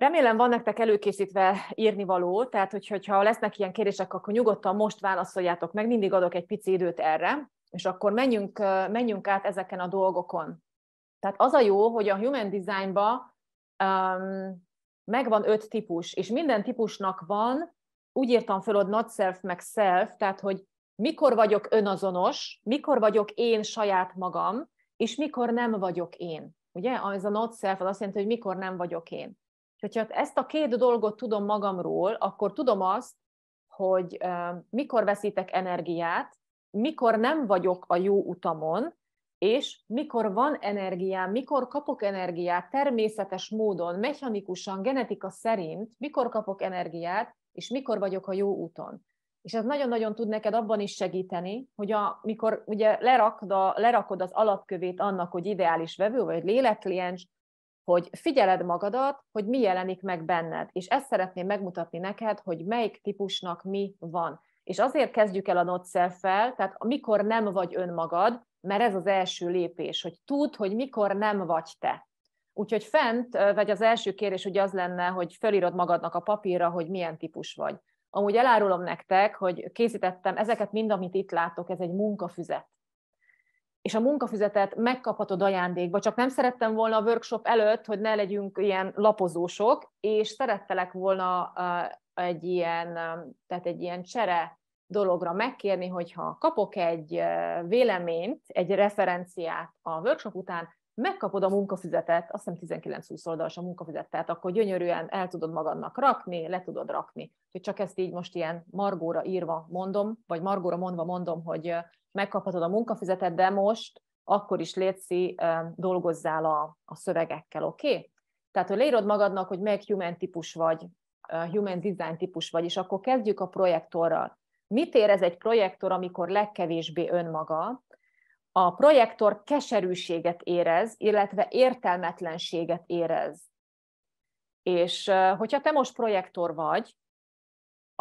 Remélem van nektek előkészítve írni való, tehát hogy, hogyha lesznek ilyen kérdések, akkor nyugodtan most válaszoljátok meg, mindig adok egy pici időt erre, és akkor menjünk, menjünk át ezeken a dolgokon. Tehát az a jó, hogy a Human Designba um, megvan öt típus, és minden típusnak van, úgy írtam föl, hogy not self, meg self, tehát hogy mikor vagyok önazonos, mikor vagyok én saját magam, és mikor nem vagyok én. Ugye? Ez a not self az azt jelenti, hogy mikor nem vagyok én. És hogyha ezt a két dolgot tudom magamról, akkor tudom azt, hogy mikor veszítek energiát, mikor nem vagyok a jó utamon, és mikor van energiám, mikor kapok energiát természetes módon, mechanikusan, genetika szerint, mikor kapok energiát, és mikor vagyok a jó úton. És ez nagyon-nagyon tud neked abban is segíteni, hogy amikor ugye lerakod, a, lerakod az alapkövét annak, hogy ideális vevő vagy lélekliens, hogy figyeled magadat, hogy mi jelenik meg benned, és ezt szeretném megmutatni neked, hogy melyik típusnak mi van. És azért kezdjük el a notself-fel, tehát mikor nem vagy önmagad, mert ez az első lépés, hogy tudd, hogy mikor nem vagy te. Úgyhogy fent, vagy az első kérés ugye az lenne, hogy fölírod magadnak a papírra, hogy milyen típus vagy. Amúgy elárulom nektek, hogy készítettem ezeket mind, amit itt látok, ez egy munkafüzet és a munkafüzetet megkaphatod ajándékba, csak nem szerettem volna a workshop előtt, hogy ne legyünk ilyen lapozósok, és szerettelek volna egy ilyen, tehát egy ilyen csere dologra megkérni, hogyha kapok egy véleményt, egy referenciát a workshop után, megkapod a munkafüzetet, azt hiszem 19-20 oldalas a munkafizet, tehát akkor gyönyörűen el tudod magadnak rakni, le tudod rakni. Úgyhogy csak ezt így most ilyen margóra írva mondom, vagy margóra mondva mondom, hogy megkaphatod a munkafizetet, de most akkor is létszi, dolgozzál a, a szövegekkel, oké? Okay? Tehát, hogy leírod magadnak, hogy meg human típus vagy, human design típus vagy, és akkor kezdjük a projektorral. Mit érez egy projektor, amikor legkevésbé önmaga? A projektor keserűséget érez, illetve értelmetlenséget érez. És hogyha te most projektor vagy,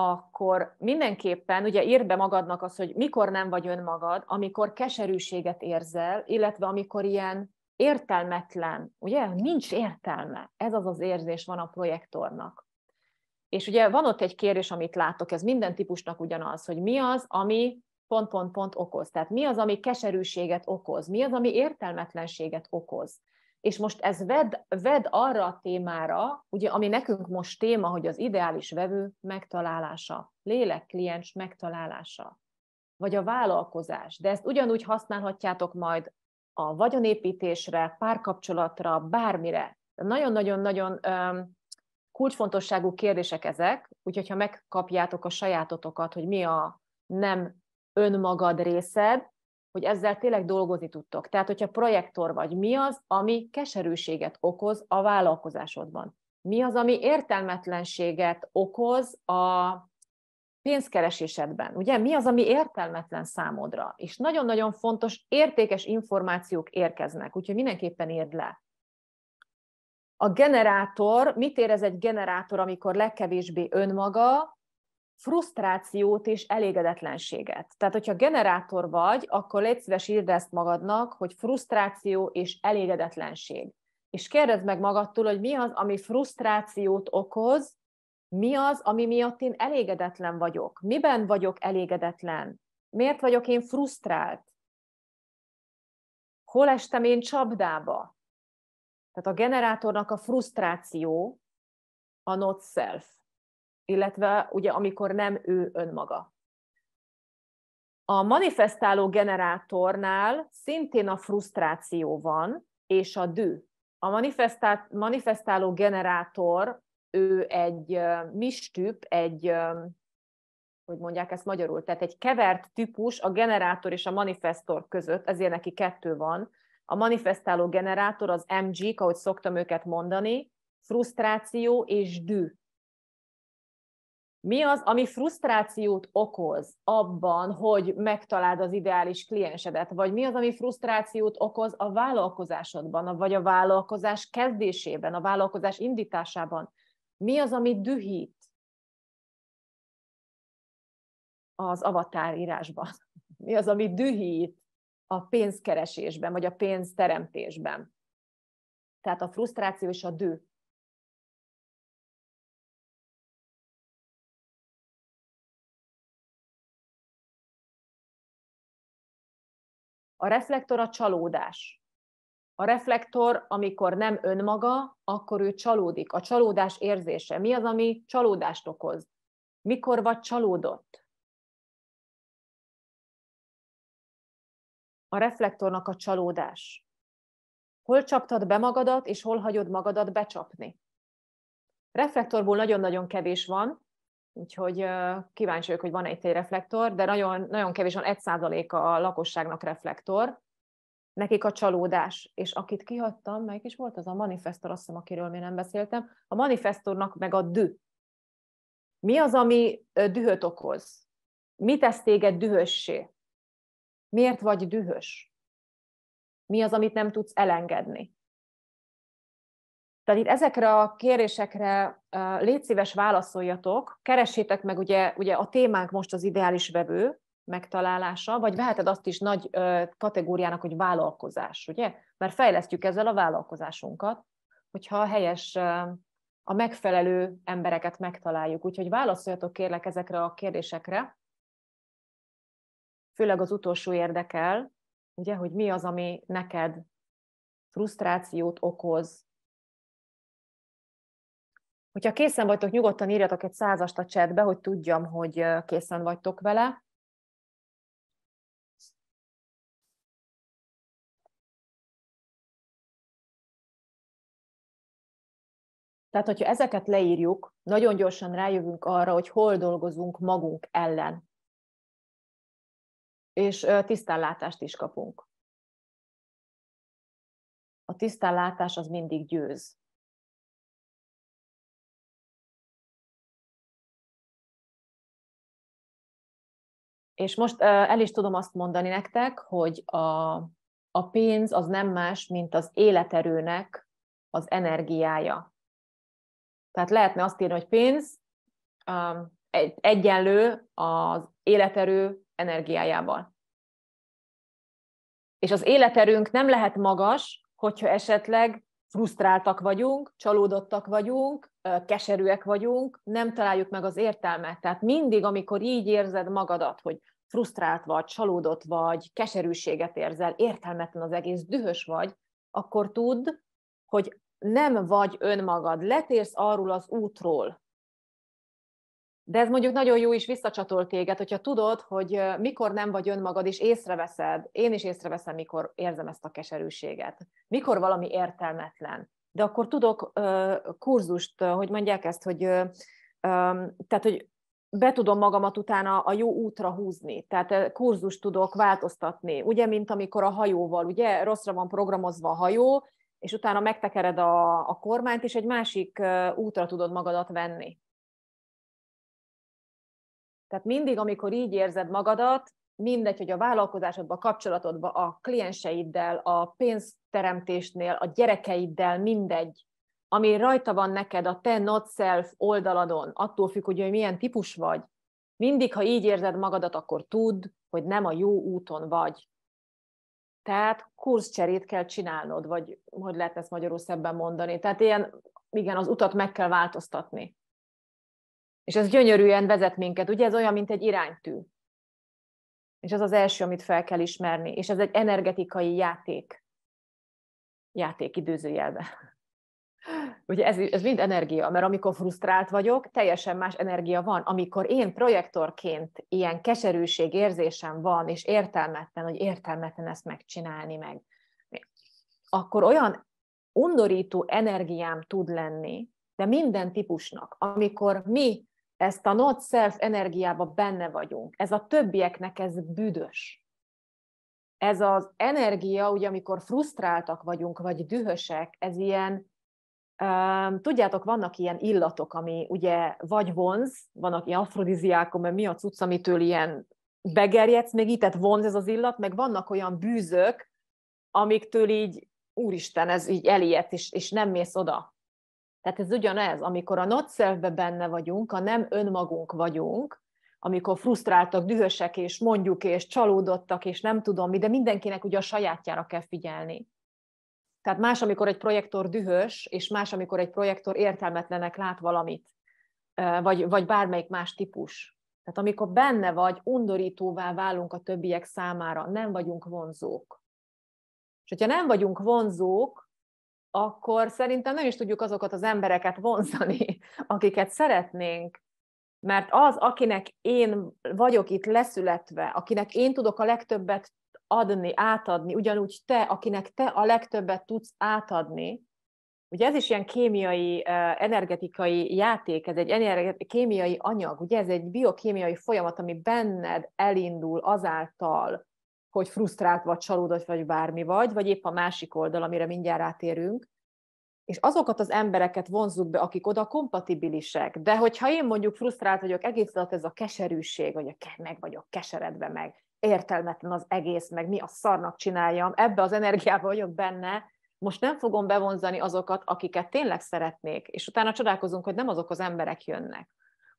akkor mindenképpen ugye írd be magadnak az, hogy mikor nem vagy önmagad, amikor keserűséget érzel, illetve amikor ilyen értelmetlen, ugye? Nincs értelme. Ez az az érzés van a projektornak. És ugye van ott egy kérdés, amit látok, ez minden típusnak ugyanaz, hogy mi az, ami pont-pont-pont okoz. Tehát mi az, ami keserűséget okoz, mi az, ami értelmetlenséget okoz és most ez ved, ved arra a témára, ugye, ami nekünk most téma, hogy az ideális vevő megtalálása, lélekkliens megtalálása, vagy a vállalkozás. De ezt ugyanúgy használhatjátok majd a vagyonépítésre, párkapcsolatra, bármire. Nagyon-nagyon-nagyon kulcsfontosságú kérdések ezek, úgyhogy ha megkapjátok a sajátotokat, hogy mi a nem önmagad részed, hogy ezzel tényleg dolgozni tudtok. Tehát, hogyha projektor vagy, mi az, ami keserűséget okoz a vállalkozásodban? Mi az, ami értelmetlenséget okoz a pénzkeresésedben? Ugye, mi az, ami értelmetlen számodra? És nagyon-nagyon fontos, értékes információk érkeznek, úgyhogy mindenképpen írd le. A generátor, mit érez egy generátor, amikor legkevésbé önmaga, frusztrációt és elégedetlenséget. Tehát, hogyha generátor vagy, akkor légy szíves, írd ezt magadnak, hogy frusztráció és elégedetlenség. És kérdezd meg magadtól, hogy mi az, ami frusztrációt okoz, mi az, ami miatt én elégedetlen vagyok? Miben vagyok elégedetlen? Miért vagyok én frusztrált? Hol estem én csapdába? Tehát a generátornak a frusztráció a not self illetve ugye amikor nem ő önmaga. A manifestáló generátornál szintén a frusztráció van, és a dű. A manifestáló generátor, ő egy mistűp, egy, hogy mondják ezt magyarul, tehát egy kevert típus a generátor és a manifestor között, ezért neki kettő van. A manifestáló generátor az MG, ahogy szoktam őket mondani, frusztráció és düh. Mi az, ami frusztrációt okoz abban, hogy megtaláld az ideális kliensedet, vagy mi az, ami frusztrációt okoz a vállalkozásodban, vagy a vállalkozás kezdésében, a vállalkozás indításában? Mi az, ami dühít az avatár írásban? Mi az, ami dühít a pénzkeresésben, vagy a pénzteremtésben? Tehát a frusztráció és a düh A reflektor a csalódás. A reflektor, amikor nem önmaga, akkor ő csalódik. A csalódás érzése. Mi az, ami csalódást okoz? Mikor vagy csalódott? A reflektornak a csalódás. Hol csaptad be magadat, és hol hagyod magadat becsapni? Reflektorból nagyon-nagyon kevés van, Úgyhogy kíváncsi vagyok, hogy van egy reflektor, de nagyon, nagyon kevés van, 1% a lakosságnak reflektor, nekik a csalódás. És akit kihagytam, melyik is volt az a manifestor, azt hiszem, akiről még nem beszéltem, a manifestornak meg a dű. Mi az, ami dühöt okoz? Mi tesz téged dühössé? Miért vagy dühös? Mi az, amit nem tudsz elengedni? Tehát itt ezekre a kérésekre légy szíves válaszoljatok, keressétek meg ugye, ugye a témánk most az ideális vevő megtalálása, vagy veheted azt is nagy kategóriának, hogy vállalkozás, ugye? Mert fejlesztjük ezzel a vállalkozásunkat, hogyha a helyes, a megfelelő embereket megtaláljuk. Úgyhogy válaszoljatok kérlek ezekre a kérdésekre, főleg az utolsó érdekel, ugye, hogy mi az, ami neked frusztrációt okoz, Hogyha készen vagytok, nyugodtan írjatok egy százast a csetbe, hogy tudjam, hogy készen vagytok vele. Tehát, hogyha ezeket leírjuk, nagyon gyorsan rájövünk arra, hogy hol dolgozunk magunk ellen. És tisztánlátást is kapunk. A tisztánlátás az mindig győz. És most el is tudom azt mondani nektek, hogy a, a pénz az nem más, mint az életerőnek az energiája. Tehát lehetne azt írni, hogy pénz egyenlő az életerő energiájával. És az életerőnk nem lehet magas, hogyha esetleg frusztráltak vagyunk, csalódottak vagyunk, keserűek vagyunk, nem találjuk meg az értelmet. Tehát mindig, amikor így érzed magadat, hogy frusztrált vagy, csalódott vagy, keserűséget érzel, értelmetlen az egész, dühös vagy, akkor tudd, hogy nem vagy önmagad, letérsz arról az útról, de ez mondjuk nagyon jó is visszacsatol téged, hogyha tudod, hogy mikor nem vagy önmagad, és észreveszed, én is észreveszem, mikor érzem ezt a keserűséget, mikor valami értelmetlen. De akkor tudok kurzust, hogy mondják ezt, hogy tehát, hogy be tudom magamat utána a jó útra húzni, tehát kurzust tudok változtatni, ugye, mint amikor a hajóval, ugye, rosszra van programozva a hajó, és utána megtekered a, a kormányt, és egy másik útra tudod magadat venni. Tehát mindig, amikor így érzed magadat, mindegy, hogy a vállalkozásodban, a kapcsolatodban, a klienseiddel, a pénzteremtésnél, a gyerekeiddel, mindegy, ami rajta van neked a te not self oldaladon, attól függ, hogy, hogy milyen típus vagy, mindig, ha így érzed magadat, akkor tudd, hogy nem a jó úton vagy. Tehát kurzcserét kell csinálnod, vagy hogy lehet ezt magyarul szebben mondani. Tehát ilyen, igen, az utat meg kell változtatni. És ez gyönyörűen vezet minket, ugye ez olyan, mint egy iránytű. És az az első, amit fel kell ismerni. És ez egy energetikai játék. Játék időzőjelben. Ugye ez, ez mind energia, mert amikor frusztrált vagyok, teljesen más energia van. Amikor én projektorként ilyen keserűség érzésem van, és értelmetlen, hogy értelmetlen ezt megcsinálni meg, akkor olyan undorító energiám tud lenni, de minden típusnak, amikor mi ezt a not self energiába benne vagyunk. Ez a többieknek ez büdös. Ez az energia, ugye amikor frusztráltak vagyunk, vagy dühösek, ez ilyen, um, tudjátok, vannak ilyen illatok, ami ugye vagy vonz, vannak ilyen afrodiziákom, mert mi a cucc, amitől ilyen begerjedsz, még itt, tehát vonz ez az illat, meg vannak olyan bűzök, amiktől így, úristen, ez így elijedt, és, és nem mész oda. Tehát ez ugyanez, amikor a not benne vagyunk, a nem önmagunk vagyunk, amikor frusztráltak, dühösek, és mondjuk, és csalódottak, és nem tudom mi, de mindenkinek ugye a sajátjára kell figyelni. Tehát más, amikor egy projektor dühös, és más, amikor egy projektor értelmetlenek lát valamit, vagy, vagy bármelyik más típus. Tehát amikor benne vagy, undorítóvá válunk a többiek számára, nem vagyunk vonzók. És hogyha nem vagyunk vonzók, akkor szerintem nem is tudjuk azokat az embereket vonzani, akiket szeretnénk, mert az, akinek én vagyok itt leszületve, akinek én tudok a legtöbbet adni, átadni, ugyanúgy te, akinek te a legtöbbet tudsz átadni, ugye ez is ilyen kémiai, energetikai játék, ez egy kémiai anyag, ugye ez egy biokémiai folyamat, ami benned elindul azáltal, hogy frusztrált vagy, csalódott vagy bármi vagy, vagy épp a másik oldal, amire mindjárt rátérünk, és azokat az embereket vonzuk be, akik oda kompatibilisek. De hogyha én mondjuk frusztrált vagyok egész alatt, ez a keserűség, vagy a meg vagyok keseredve meg, értelmetlen az egész, meg mi a szarnak csináljam, ebbe az energiába vagyok benne, most nem fogom bevonzani azokat, akiket tényleg szeretnék, és utána csodálkozunk, hogy nem azok az emberek jönnek.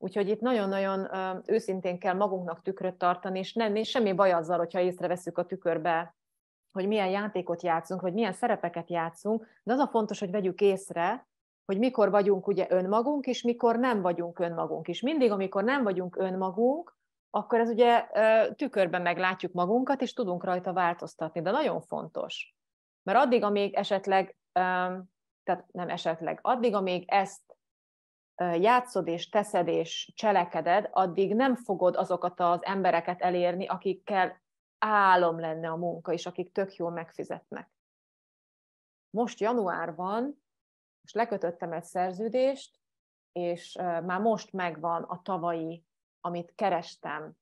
Úgyhogy itt nagyon-nagyon őszintén kell magunknak tükröt tartani, és nem nincs semmi baj azzal, hogyha észreveszünk a tükörbe, hogy milyen játékot játszunk, vagy milyen szerepeket játszunk, de az a fontos, hogy vegyük észre, hogy mikor vagyunk ugye önmagunk, és mikor nem vagyunk önmagunk. És mindig, amikor nem vagyunk önmagunk, akkor ez ugye tükörben meglátjuk magunkat, és tudunk rajta változtatni, de nagyon fontos. Mert addig, amíg esetleg, tehát nem esetleg, addig, amíg ezt játszod és teszed és cselekeded, addig nem fogod azokat az embereket elérni, akikkel álom lenne a munka, és akik tök jól megfizetnek. Most január van, és lekötöttem egy szerződést, és már most megvan a tavalyi, amit kerestem,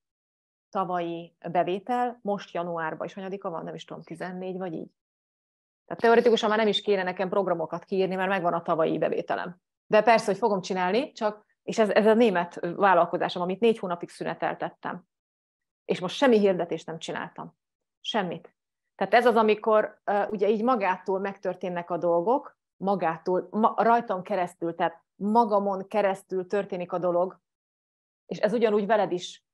tavalyi bevétel, most januárban, és hanyadika van, nem is tudom, 14 vagy így. Tehát teoretikusan már nem is kéne nekem programokat kiírni, mert megvan a tavalyi bevételem. De persze, hogy fogom csinálni, csak, és ez, ez a német vállalkozásom, amit négy hónapig szüneteltettem. És most semmi hirdetést nem csináltam. Semmit. Tehát ez az, amikor uh, ugye így magától megtörténnek a dolgok, magától, ma, rajtam keresztül, tehát magamon keresztül történik a dolog, és ez ugyanúgy veled is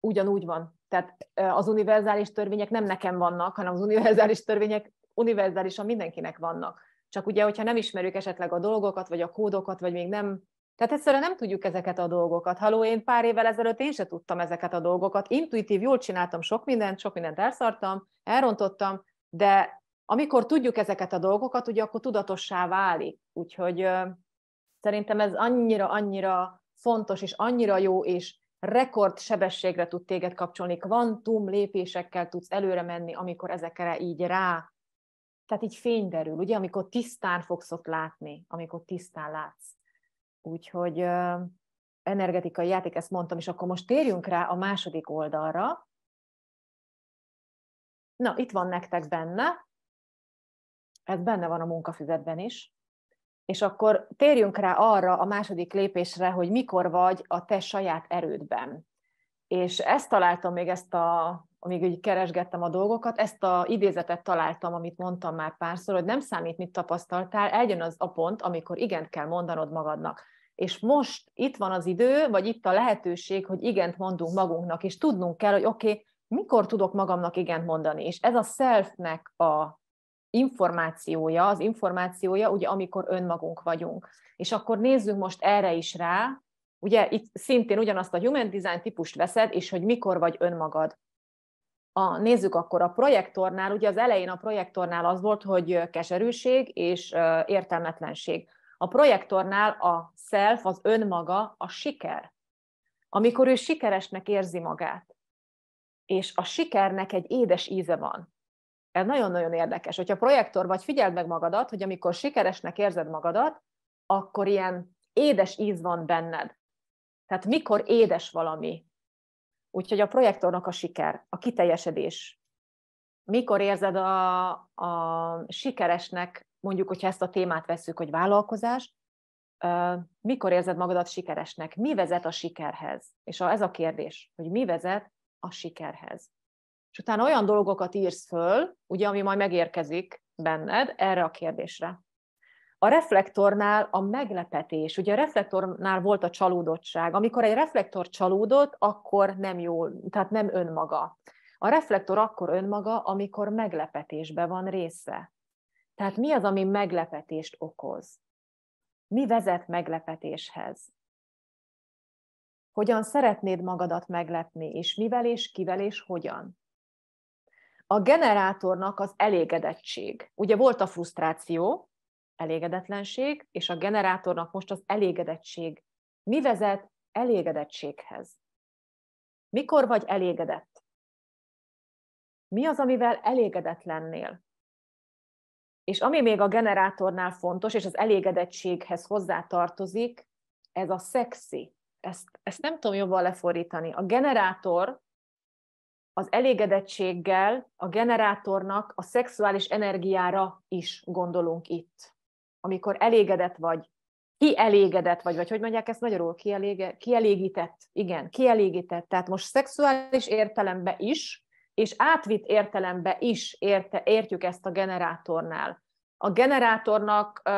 ugyanúgy van. Tehát az univerzális törvények nem nekem vannak, hanem az univerzális törvények univerzálisan mindenkinek vannak. Csak ugye, hogyha nem ismerjük esetleg a dolgokat, vagy a kódokat, vagy még nem tehát egyszerűen nem tudjuk ezeket a dolgokat. Haló, én pár évvel ezelőtt én se tudtam ezeket a dolgokat. Intuitív, jól csináltam sok mindent, sok mindent elszartam, elrontottam, de amikor tudjuk ezeket a dolgokat, ugye akkor tudatossá válik. Úgyhogy ö, szerintem ez annyira-annyira fontos, és annyira jó, és rekord sebességre tud téged kapcsolni. Kvantum lépésekkel tudsz előre menni, amikor ezekre így rá tehát így fény derül, ugye, amikor tisztán fogsz ott látni, amikor tisztán látsz. Úgyhogy ö, energetikai játék, ezt mondtam, és akkor most térjünk rá a második oldalra. Na, itt van nektek benne, ez benne van a munkafüzetben is, és akkor térjünk rá arra a második lépésre, hogy mikor vagy a te saját erődben. És ezt találtam még ezt a amíg úgy keresgettem a dolgokat, ezt a idézetet találtam, amit mondtam már párszor, hogy nem számít, mit tapasztaltál, eljön az a pont, amikor igent kell mondanod magadnak. És most itt van az idő, vagy itt a lehetőség, hogy igent mondunk magunknak, és tudnunk kell, hogy oké, okay, mikor tudok magamnak igent mondani. És ez a selfnek a információja, az információja, ugye amikor önmagunk vagyunk. És akkor nézzünk most erre is rá, ugye itt szintén ugyanazt a human design típust veszed, és hogy mikor vagy önmagad a, nézzük akkor a projektornál, ugye az elején a projektornál az volt, hogy keserűség és értelmetlenség. A projektornál a self, az önmaga, a siker. Amikor ő sikeresnek érzi magát, és a sikernek egy édes íze van. Ez nagyon-nagyon érdekes. Hogyha projektor vagy, figyeld meg magadat, hogy amikor sikeresnek érzed magadat, akkor ilyen édes íz van benned. Tehát mikor édes valami, Úgyhogy a projektornak a siker, a kiteljesedés. Mikor érzed a, a sikeresnek, mondjuk, hogyha ezt a témát vesszük, hogy vállalkozás, mikor érzed magadat sikeresnek? Mi vezet a sikerhez? És a, ez a kérdés, hogy mi vezet a sikerhez. És utána olyan dolgokat írsz föl, ugye, ami majd megérkezik benned erre a kérdésre. A reflektornál a meglepetés, ugye a reflektornál volt a csalódottság. Amikor egy reflektor csalódott, akkor nem jó, tehát nem önmaga. A reflektor akkor önmaga, amikor meglepetésbe van része. Tehát mi az, ami meglepetést okoz? Mi vezet meglepetéshez? Hogyan szeretnéd magadat meglepni, és mivel, és kivel, és hogyan? A generátornak az elégedettség. Ugye volt a frusztráció, elégedetlenség, és a generátornak most az elégedettség. Mi vezet elégedettséghez? Mikor vagy elégedett? Mi az, amivel elégedett lennél? És ami még a generátornál fontos, és az elégedettséghez hozzátartozik, ez a szexi. Ezt, ezt nem tudom jobban lefordítani. A generátor az elégedettséggel, a generátornak a szexuális energiára is gondolunk itt amikor elégedett vagy, kielégedett vagy, vagy hogy mondják ezt magyarul, kielége, kielégített, igen, kielégített, tehát most szexuális értelembe is, és átvitt értelembe is érte, értjük ezt a generátornál. A generátornak ö,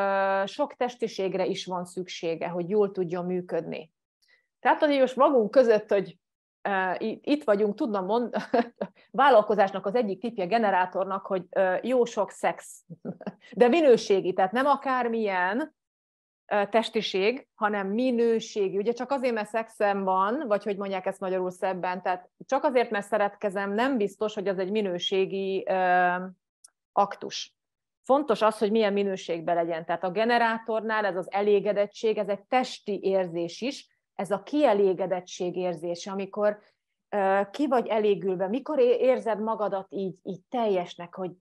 sok testiségre is van szüksége, hogy jól tudjon működni. Tehát, hogy most magunk között, hogy itt vagyunk, tudna mond, vállalkozásnak az egyik tipje generátornak, hogy jó sok szex, de minőségi, tehát nem akármilyen testiség, hanem minőségi. Ugye csak azért, mert szexem van, vagy hogy mondják ezt magyarul szebben, tehát csak azért, mert szeretkezem, nem biztos, hogy az egy minőségi aktus. Fontos az, hogy milyen minőségben legyen. Tehát a generátornál ez az elégedettség, ez egy testi érzés is, ez a kielégedettség érzése, amikor ki vagy elégülve, mikor érzed magadat így, így teljesnek, hogy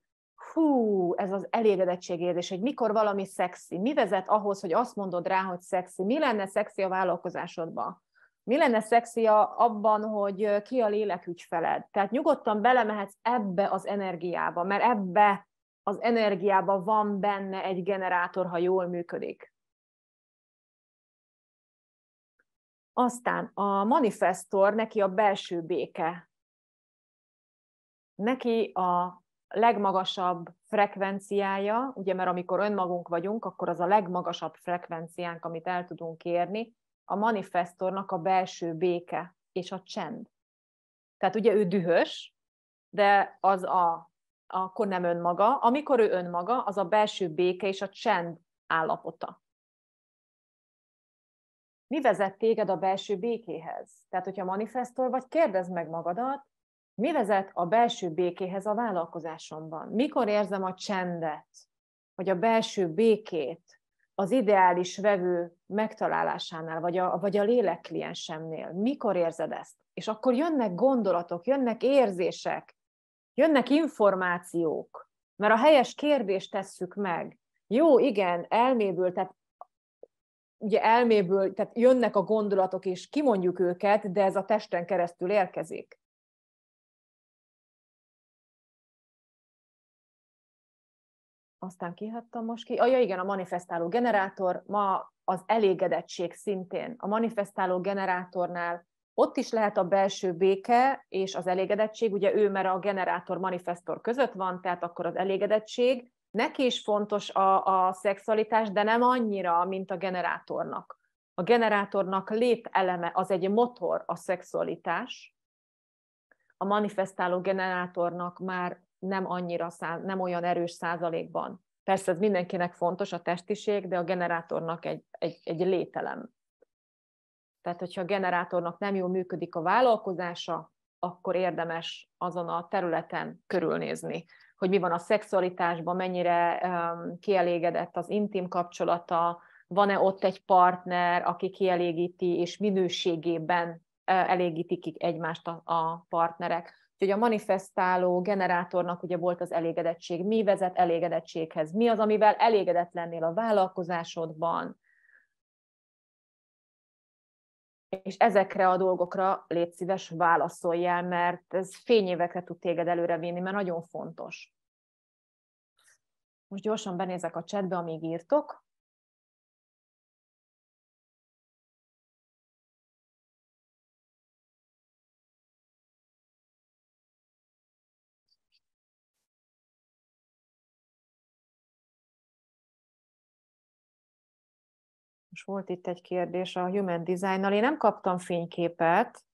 hú, ez az elégedettség érzés, hogy mikor valami szexi, mi vezet ahhoz, hogy azt mondod rá, hogy szexi, mi lenne szexi a vállalkozásodban, mi lenne szexi abban, hogy ki a lélek ügyfeled. Tehát nyugodtan belemehetsz ebbe az energiába, mert ebbe az energiába van benne egy generátor, ha jól működik. Aztán a manifestor, neki a belső béke. Neki a legmagasabb frekvenciája, ugye mert amikor önmagunk vagyunk, akkor az a legmagasabb frekvenciánk, amit el tudunk érni, a manifestornak a belső béke és a csend. Tehát ugye ő dühös, de az a, akkor nem önmaga. Amikor ő önmaga, az a belső béke és a csend állapota mi vezet téged a belső békéhez? Tehát, hogyha manifestor vagy, kérdezd meg magadat, mi vezet a belső békéhez a vállalkozásomban? Mikor érzem a csendet, vagy a belső békét az ideális vevő megtalálásánál, vagy a, vagy a lélekliensemnél? Mikor érzed ezt? És akkor jönnek gondolatok, jönnek érzések, jönnek információk, mert a helyes kérdést tesszük meg. Jó, igen, elméből, tehát ugye elméből, tehát jönnek a gondolatok, és kimondjuk őket, de ez a testen keresztül érkezik. Aztán kihattam most ki. Aja, ah, igen, a manifestáló generátor. Ma az elégedettség szintén. A manifestáló generátornál ott is lehet a belső béke és az elégedettség, ugye ő mert a generátor manifestor között van, tehát akkor az elégedettség, neki is fontos a, a szexualitás, de nem annyira, mint a generátornak. A generátornak lételeme, az egy motor a szexualitás, a manifestáló generátornak már nem annyira, száz, nem olyan erős százalékban. Persze ez mindenkinek fontos, a testiség, de a generátornak egy, egy, egy lételem. Tehát, hogyha a generátornak nem jól működik a vállalkozása, akkor érdemes azon a területen körülnézni hogy mi van a szexualitásban, mennyire kielégedett az intim kapcsolata, van-e ott egy partner, aki kielégíti, és minőségében uh, elégítik egymást a, partnerek. Úgyhogy a manifestáló generátornak ugye volt az elégedettség. Mi vezet elégedettséghez? Mi az, amivel elégedetlennél a vállalkozásodban, és ezekre a dolgokra légy szíves, válaszoljál, mert ez fényévekre tud téged előrevinni, mert nagyon fontos. Most gyorsan benézek a csetbe, amíg írtok. Most volt itt egy kérdés a Human Design-nal. Én nem kaptam fényképet.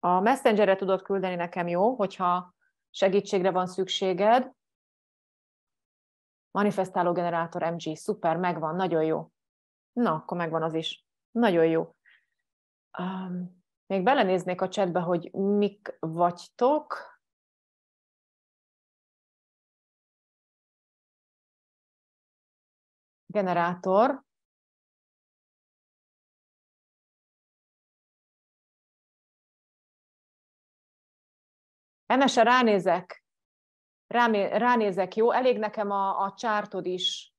A Messengerre tudod küldeni nekem, jó, hogyha segítségre van szükséged. Manifestáló generátor MG, szuper, megvan, nagyon jó. Na, akkor megvan az is. Nagyon jó. Um, még belenéznék a csetbe, hogy mik vagytok. Generátor, Emese, ránézek, Rámé, ránézek, jó, elég nekem a, a csártod is,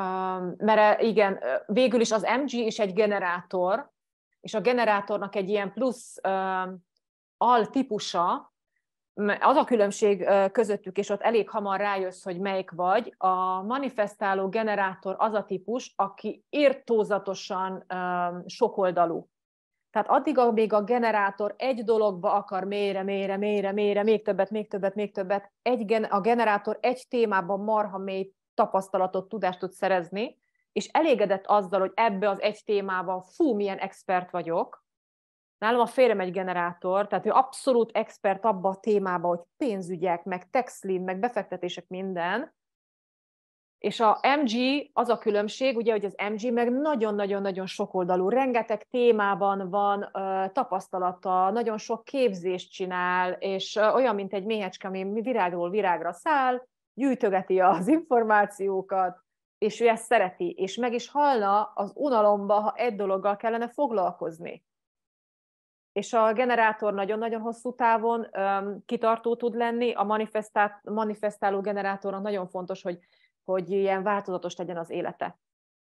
um, mert eh, igen, végül is az MG is egy generátor, és a generátornak egy ilyen plusz um, altípusa, az a különbség közöttük, és ott elég hamar rájössz, hogy melyik vagy, a manifestáló generátor az a típus, aki irtózatosan um, sokoldalú. Tehát addig, amíg a generátor egy dologba akar mélyre, mélyre, mélyre, mélyre, még többet, még többet, még többet, egy gen- a generátor egy témában marha mély tapasztalatot, tudást tud szerezni, és elégedett azzal, hogy ebbe az egy témában fú, milyen expert vagyok, Nálam a férjem egy generátor, tehát ő abszolút expert abba a témába, hogy pénzügyek, meg textlim, meg befektetések, minden, és a MG az a különbség, ugye, hogy az MG meg nagyon-nagyon-nagyon sokoldalú, rengeteg témában van ö, tapasztalata, nagyon sok képzést csinál, és ö, olyan, mint egy méhecske, ami virágról virágra száll, gyűjtögeti az információkat, és ő ezt szereti, és meg is hallna az unalomba, ha egy dologgal kellene foglalkozni. És a generátor nagyon-nagyon hosszú távon öm, kitartó tud lenni, a manifestáló generátornak nagyon fontos, hogy hogy ilyen változatos legyen az élete.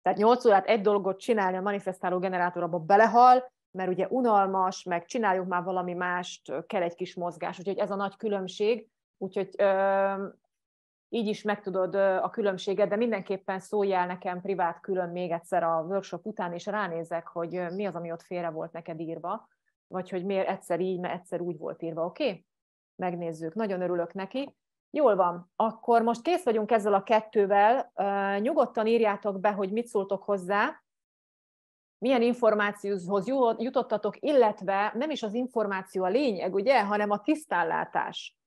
Tehát 8 órát egy dolgot csinálni a manifestáló generátor abba belehal, mert ugye unalmas, meg csináljuk már valami mást, kell egy kis mozgás, úgyhogy ez a nagy különbség, úgyhogy ö, így is megtudod a különbséget, de mindenképpen szóljál nekem privát külön még egyszer a workshop után, és ránézek, hogy mi az, ami ott félre volt neked írva, vagy hogy miért egyszer így, mert egyszer úgy volt írva, oké? Okay? Megnézzük. Nagyon örülök neki. Jól van, akkor most kész vagyunk ezzel a kettővel. Nyugodtan írjátok be, hogy mit szóltok hozzá, milyen információhoz jutottatok, illetve nem is az információ a lényeg, ugye, hanem a tisztállátás.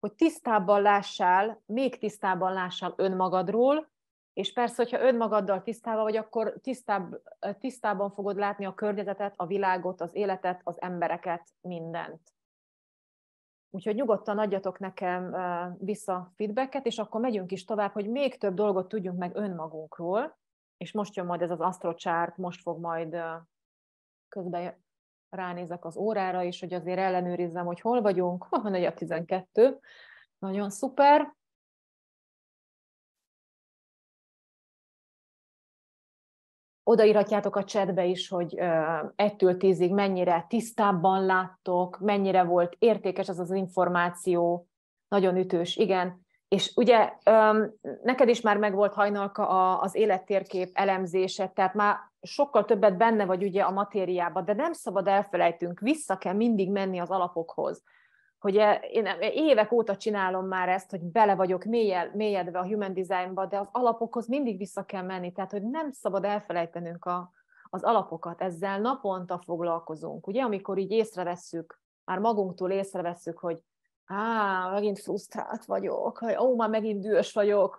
Hogy tisztábban lássál, még tisztábban lássál önmagadról, és persze, hogyha önmagaddal tisztában vagy, akkor tisztább, tisztában fogod látni a környezetet, a világot, az életet, az embereket, mindent. Úgyhogy nyugodtan adjatok nekem vissza feedbacket, és akkor megyünk is tovább, hogy még több dolgot tudjunk meg önmagunkról, és most jön majd ez az astrochart, most fog majd közben ránézek az órára is, hogy azért ellenőrizzem, hogy hol vagyunk, van egy a 12, nagyon szuper, odaírhatjátok a csetbe is, hogy ettől tízig mennyire tisztábban láttok, mennyire volt értékes az az információ, nagyon ütős, igen. És ugye neked is már megvolt hajnalka az élettérkép elemzése, tehát már sokkal többet benne vagy ugye a matériában, de nem szabad elfelejtünk, vissza kell mindig menni az alapokhoz hogy e, én e, évek óta csinálom már ezt, hogy bele vagyok mélyed, mélyedve a human designba, de az alapokhoz mindig vissza kell menni, tehát hogy nem szabad elfelejtenünk a, az alapokat, ezzel naponta foglalkozunk, ugye, amikor így észrevesszük, már magunktól észrevesszük, hogy á, megint frusztrált vagyok, vagy ó, már megint dühös vagyok,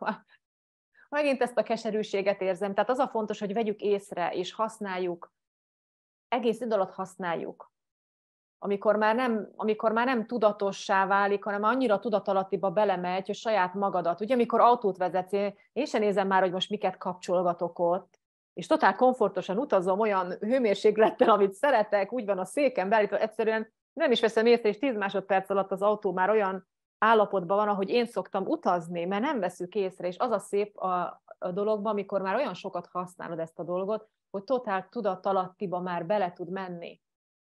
megint ezt a keserűséget érzem. Tehát az a fontos, hogy vegyük észre, és használjuk, egész idő alatt használjuk amikor már nem, amikor már nem tudatossá válik, hanem annyira tudatalattiba belemegy, hogy saját magadat. Ugye, amikor autót vezetsz, én sem nézem már, hogy most miket kapcsolgatok ott, és totál komfortosan utazom olyan hőmérséklettel, amit szeretek, úgy van a széken belül, egyszerűen nem is veszem észre, és 10 másodperc alatt az autó már olyan állapotban van, ahogy én szoktam utazni, mert nem veszük észre, és az a szép a, a dologban, amikor már olyan sokat használod ezt a dolgot, hogy totál tudatalattiba már bele tud menni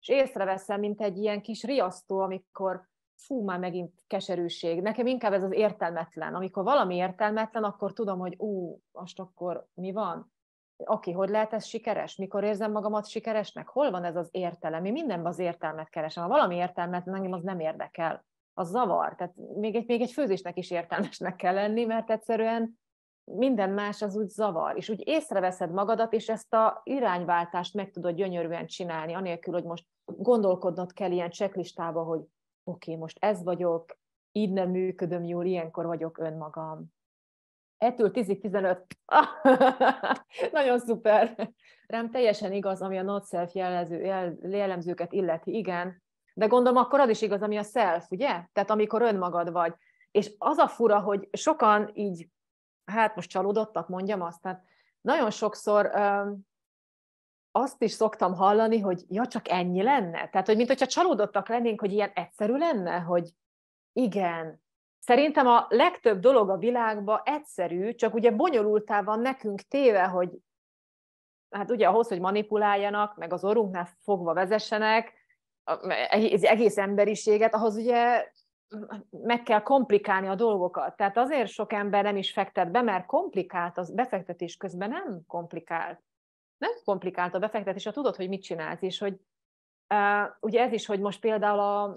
és észreveszem, mint egy ilyen kis riasztó, amikor fú, már megint keserűség. Nekem inkább ez az értelmetlen. Amikor valami értelmetlen, akkor tudom, hogy ú, most akkor mi van? Aki, hogy lehet ez sikeres? Mikor érzem magamat sikeresnek? Hol van ez az értelem? Mi mindenben az értelmet keresem. Ha valami értelmetlen, engem az nem érdekel. Az zavar. Tehát még egy, még egy főzésnek is értelmesnek kell lenni, mert egyszerűen minden más az úgy zavar, és úgy észreveszed magadat, és ezt a irányváltást meg tudod gyönyörűen csinálni, anélkül, hogy most gondolkodnod kell ilyen checklistába, hogy oké, okay, most ez vagyok, így nem működöm jól, ilyenkor vagyok önmagam. Ettől 10-15. Nagyon szuper. Rám teljesen igaz, ami a not self jellemző, jellemzőket illeti, igen. De gondolom, akkor az is igaz, ami a self, ugye? Tehát amikor önmagad vagy. És az a fura, hogy sokan így, hát most csalódottak, mondjam azt, tehát nagyon sokszor azt is szoktam hallani, hogy ja, csak ennyi lenne. Tehát, hogy mint csalódottak lennénk, hogy ilyen egyszerű lenne, hogy igen. Szerintem a legtöbb dolog a világban egyszerű, csak ugye bonyolultá van nekünk téve, hogy hát ugye ahhoz, hogy manipuláljanak, meg az orrunknál fogva vezessenek, az egész emberiséget, ahhoz ugye meg kell komplikálni a dolgokat. Tehát azért sok ember nem is fektet be, mert komplikált, az befektetés közben nem komplikált nem komplikált a befektetés, ha tudod, hogy mit csinálsz, és hogy Uh, ugye ez is, hogy most például a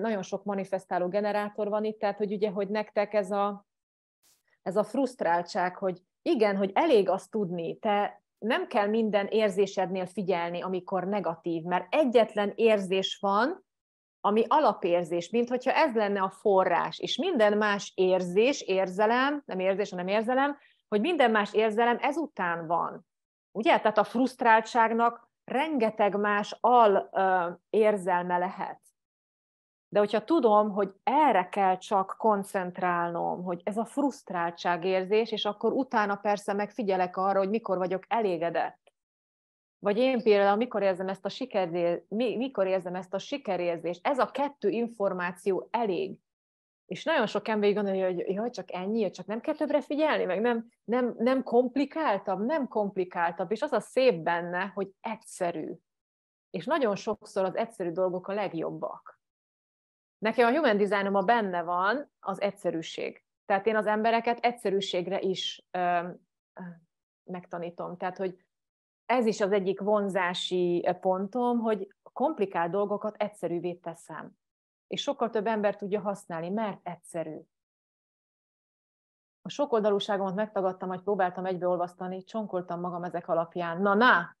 nagyon sok manifestáló generátor van itt, tehát hogy ugye, hogy nektek ez a, ez a frusztráltság, hogy igen, hogy elég azt tudni, te nem kell minden érzésednél figyelni, amikor negatív, mert egyetlen érzés van, ami alapérzés, mint hogyha ez lenne a forrás, és minden más érzés, érzelem, nem érzés, hanem érzelem, hogy minden más érzelem ezután van. Ugye? Tehát a frusztráltságnak rengeteg más al érzelme lehet. De hogyha tudom, hogy erre kell csak koncentrálnom, hogy ez a frusztráltság érzés, és akkor utána persze megfigyelek arra, hogy mikor vagyok elégedett. Vagy én például mikor érzem ezt a, siker, mikor érzem ezt a sikerérzést. Ez a kettő információ elég. És nagyon sok ember így gondolja, hogy jaj, csak ennyi, csak nem kell többre figyelni, meg nem, nem, nem komplikáltabb, nem komplikáltabb, és az a szép benne, hogy egyszerű. És nagyon sokszor az egyszerű dolgok a legjobbak. Nekem a human designom a benne van az egyszerűség. Tehát én az embereket egyszerűségre is ö, megtanítom. Tehát, hogy ez is az egyik vonzási pontom, hogy komplikált dolgokat egyszerűvé teszem és sokkal több ember tudja használni, mert egyszerű. A sokoldalúságomat megtagadtam, hogy próbáltam egybeolvasztani, csonkoltam magam ezek alapján. Na-na!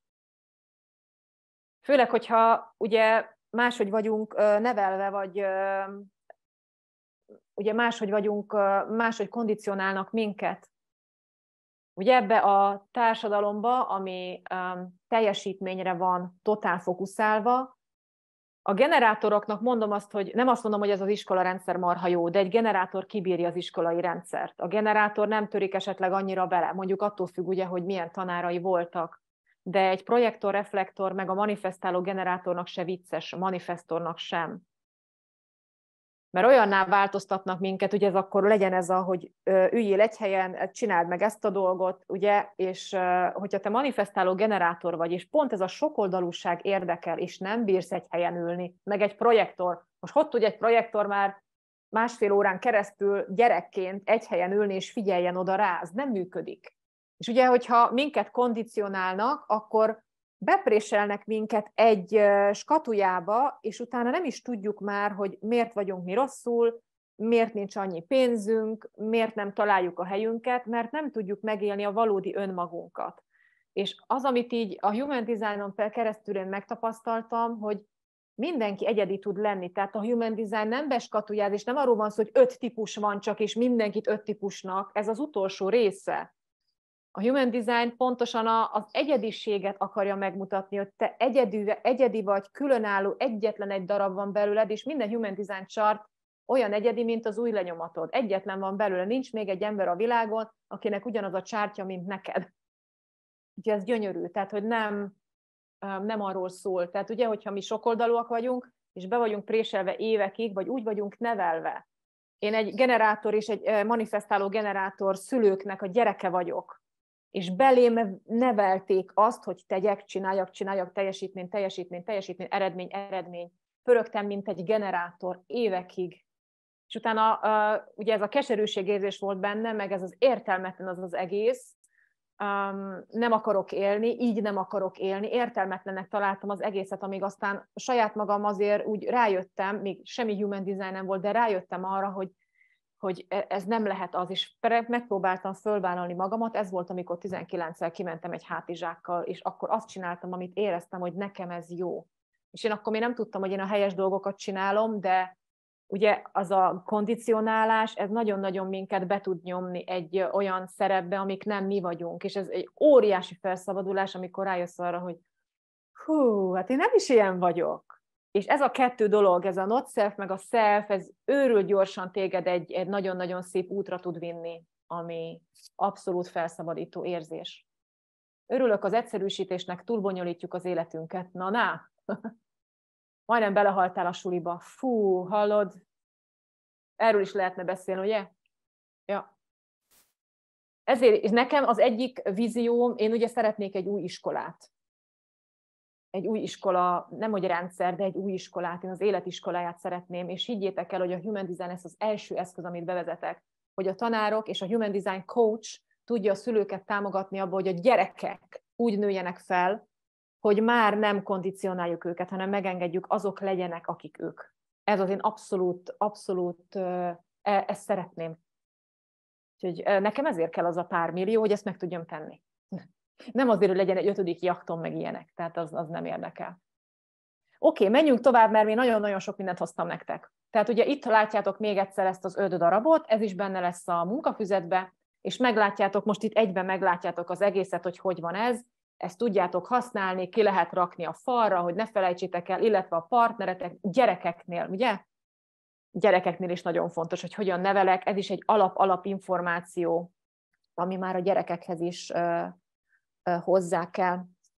Főleg, hogyha ugye máshogy vagyunk nevelve, vagy ugye máshogy vagyunk, máshogy kondicionálnak minket. Ugye ebbe a társadalomba, ami teljesítményre van totál fókuszálva, a generátoroknak mondom azt, hogy nem azt mondom, hogy ez az iskola rendszer marha jó, de egy generátor kibírja az iskolai rendszert. A generátor nem törik esetleg annyira bele, mondjuk attól függ ugye, hogy milyen tanárai voltak, de egy projektor, reflektor, meg a manifestáló generátornak se vicces, a manifestornak sem mert olyanná változtatnak minket, hogy ez akkor legyen ez a, hogy üljél egy helyen, csináld meg ezt a dolgot, ugye, és hogyha te manifestáló generátor vagy, és pont ez a sokoldalúság érdekel, és nem bírsz egy helyen ülni, meg egy projektor, most hogy tudja egy projektor már másfél órán keresztül gyerekként egy helyen ülni, és figyeljen oda rá, ez nem működik. És ugye, hogyha minket kondicionálnak, akkor bepréselnek minket egy skatujába, és utána nem is tudjuk már, hogy miért vagyunk mi rosszul, miért nincs annyi pénzünk, miért nem találjuk a helyünket, mert nem tudjuk megélni a valódi önmagunkat. És az, amit így a Human Designon keresztül én megtapasztaltam, hogy mindenki egyedi tud lenni. Tehát a Human Design nem beskatujáz, és nem arról van szó, hogy öt típus van csak, és mindenkit öt típusnak. Ez az utolsó része. A human design pontosan az egyediséget akarja megmutatni, hogy te egyedi, egyedi vagy, különálló, egyetlen egy darab van belőled, és minden human design chart olyan egyedi, mint az új lenyomatod. Egyetlen van belőle, nincs még egy ember a világon, akinek ugyanaz a csártya, mint neked. Úgyhogy ez gyönyörű, tehát hogy nem, nem arról szól. Tehát ugye, hogyha mi sokoldalúak vagyunk, és be vagyunk préselve évekig, vagy úgy vagyunk nevelve. Én egy generátor és egy manifestáló generátor szülőknek a gyereke vagyok és belém nevelték azt, hogy tegyek, csináljak, csináljak, teljesítmény, teljesítmény, teljesítmény, eredmény, eredmény. Pörögtem, mint egy generátor évekig. És utána uh, ugye ez a keserűségérzés volt benne, meg ez az értelmetlen az az egész, um, nem akarok élni, így nem akarok élni, Értelmetlennek találtam az egészet, amíg aztán saját magam azért úgy rájöttem, még semmi human design nem volt, de rájöttem arra, hogy hogy e, ez nem lehet az, és megpróbáltam fölvállalni magamat, ez volt, amikor 19-szel kimentem egy hátizsákkal, és akkor azt csináltam, amit éreztem, hogy nekem ez jó. És én akkor még nem tudtam, hogy én a helyes dolgokat csinálom, de ugye az a kondicionálás, ez nagyon-nagyon minket be tud nyomni egy olyan szerepbe, amik nem mi vagyunk, és ez egy óriási felszabadulás, amikor rájössz arra, hogy hú, hát én nem is ilyen vagyok. És ez a kettő dolog, ez a not self, meg a self, ez őrül gyorsan téged egy, egy nagyon-nagyon szép útra tud vinni, ami abszolút felszabadító érzés. Örülök az egyszerűsítésnek, túlbonyolítjuk az életünket. Na, na! Majdnem belehaltál a suliba. Fú, hallod? Erről is lehetne beszélni, ugye? Ja. Ezért és nekem az egyik vízióm, én ugye szeretnék egy új iskolát egy új iskola, nem hogy rendszer, de egy új iskolát, én az életiskoláját szeretném, és higgyétek el, hogy a Human Design ez az első eszköz, amit bevezetek, hogy a tanárok és a Human Design Coach tudja a szülőket támogatni abba, hogy a gyerekek úgy nőjenek fel, hogy már nem kondicionáljuk őket, hanem megengedjük, azok legyenek, akik ők. Ez az én abszolút, abszolút e- ezt szeretném. Úgyhogy nekem ezért kell az a pár millió, hogy ezt meg tudjam tenni. Nem azért, hogy legyen egy ötödik jaktom, meg ilyenek, tehát az, az nem érdekel. Oké, okay, menjünk tovább, mert én nagyon-nagyon sok mindent hoztam nektek. Tehát ugye itt látjátok még egyszer ezt az öt darabot, ez is benne lesz a munkafüzetbe, és meglátjátok, most itt egyben meglátjátok az egészet, hogy hogy van ez, ezt tudjátok használni, ki lehet rakni a falra, hogy ne felejtsétek el, illetve a partneretek, gyerekeknél, ugye? Gyerekeknél is nagyon fontos, hogy hogyan nevelek, ez is egy alap-alap információ, ami már a gyerekekhez is hozzá kell